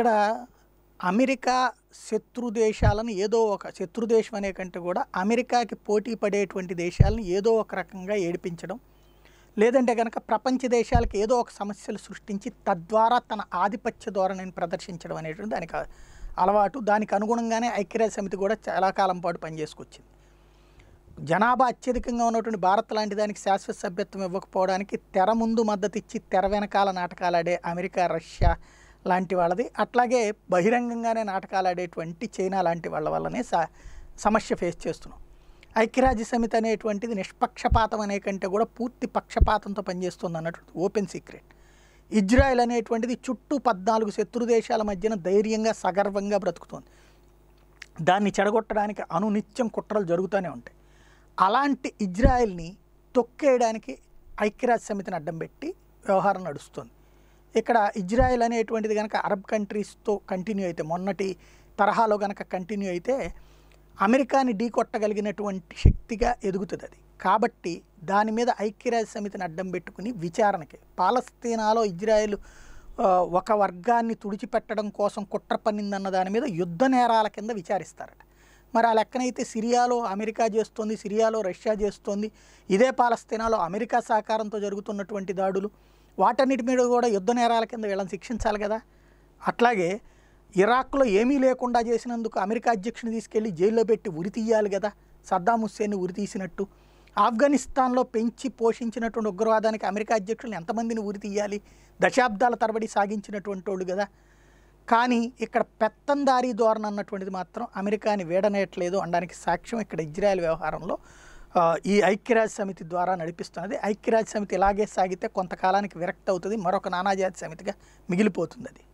ఇక్కడ అమెరికా శత్రు దేశాలను ఏదో ఒక శత్రు దేశం అనే కంటే కూడా అమెరికాకి పోటీ పడేటువంటి దేశాలను ఏదో ఒక రకంగా ఏడిపించడం లేదంటే కనుక ప్రపంచ దేశాలకు ఏదో ఒక సమస్యలు సృష్టించి తద్వారా తన ఆధిపత్య ధోరణిని ప్రదర్శించడం అనేటువంటి దానికి అలవాటు దానికి అనుగుణంగానే ఐక్యరాజ్య సమితి కూడా చాలా కాలం పాటు పనిచేసుకొచ్చింది జనాభా అత్యధికంగా ఉన్నటువంటి భారత్ లాంటి దానికి శాశ్వత సభ్యత్వం ఇవ్వకపోవడానికి తెర ముందు మద్దతు ఇచ్చి తెర వెనకాల నాటకాలు ఆడే అమెరికా రష్యా లాంటి వాళ్ళది అట్లాగే బహిరంగంగానే నాటకాలు ఆడేటువంటి చైనా లాంటి వాళ్ళ వల్లనే సమస్య ఫేస్ చేస్తున్నాం ఐక్యరాజ్య సమితి అనేటువంటిది నిష్పక్షపాతం అనే కంటే కూడా పూర్తి పక్షపాతంతో పనిచేస్తుంది అన్నటువంటి ఓపెన్ సీక్రెట్ ఇజ్రాయెల్ అనేటువంటిది చుట్టూ పద్నాలుగు శత్రు దేశాల మధ్యన ధైర్యంగా సగర్వంగా బ్రతుకుతోంది దాన్ని చెడగొట్టడానికి అనునిత్యం కుట్రలు జరుగుతూనే ఉంటాయి అలాంటి ఇజ్రాయెల్ని తొక్కేయడానికి ఐక్యరాజ్య సమితిని అడ్డం పెట్టి వ్యవహారం నడుస్తుంది ఇక్కడ ఇజ్రాయెల్ అనేటువంటిది కనుక అరబ్ కంట్రీస్తో కంటిన్యూ అయితే మొన్నటి తరహాలో కనుక కంటిన్యూ అయితే అమెరికాని ఢీ కొట్టగలిగినటువంటి శక్తిగా ఎదుగుతుంది అది కాబట్టి దాని మీద ఐక్యరాజ్య సమితిని అడ్డం పెట్టుకుని విచారణకి పాలస్తీనాలో ఇజ్రాయెల్ ఒక వర్గాన్ని తుడిచిపెట్టడం కోసం కుట్ర పన్నిందన్న దాని మీద యుద్ధ నేరాల కింద విచారిస్తారట మరి ఆ లెక్కనైతే సిరియాలో అమెరికా చేస్తోంది సిరియాలో రష్యా చేస్తోంది ఇదే పాలస్తీనాలో అమెరికా సహకారంతో జరుగుతున్నటువంటి దాడులు వాటన్నిటి మీద కూడా యుద్ధ నేరాల కింద వీళ్ళని శిక్షించాలి కదా అట్లాగే ఇరాక్లో ఏమీ లేకుండా చేసినందుకు అమెరికా అధ్యక్షుని తీసుకెళ్లి జైల్లో పెట్టి ఉరి తీయాలి కదా సద్దాం హుస్సేన్ని ఉరి తీసినట్టు ఆఫ్ఘనిస్తాన్లో పెంచి పోషించినటువంటి ఉగ్రవాదానికి అమెరికా అధ్యక్షులను ఎంతమందిని ఉరి తీయాలి దశాబ్దాల తరబడి సాగించినటువంటి వాళ్ళు కదా కానీ ఇక్కడ పెత్తందారీ ధోరణి అన్నటువంటిది మాత్రం అమెరికాని వీడనేయట్లేదు అనడానికి సాక్ష్యం ఇక్కడ ఇజ్రాయెల్ వ్యవహారంలో ఈ ఐక్యరాజ్య సమితి ద్వారా నడిపిస్తున్నది ఐక్యరాజ్య సమితి ఇలాగే సాగితే కొంతకాలానికి విరక్త అవుతుంది మరొక నానాజాతి సమితిగా మిగిలిపోతుంది అది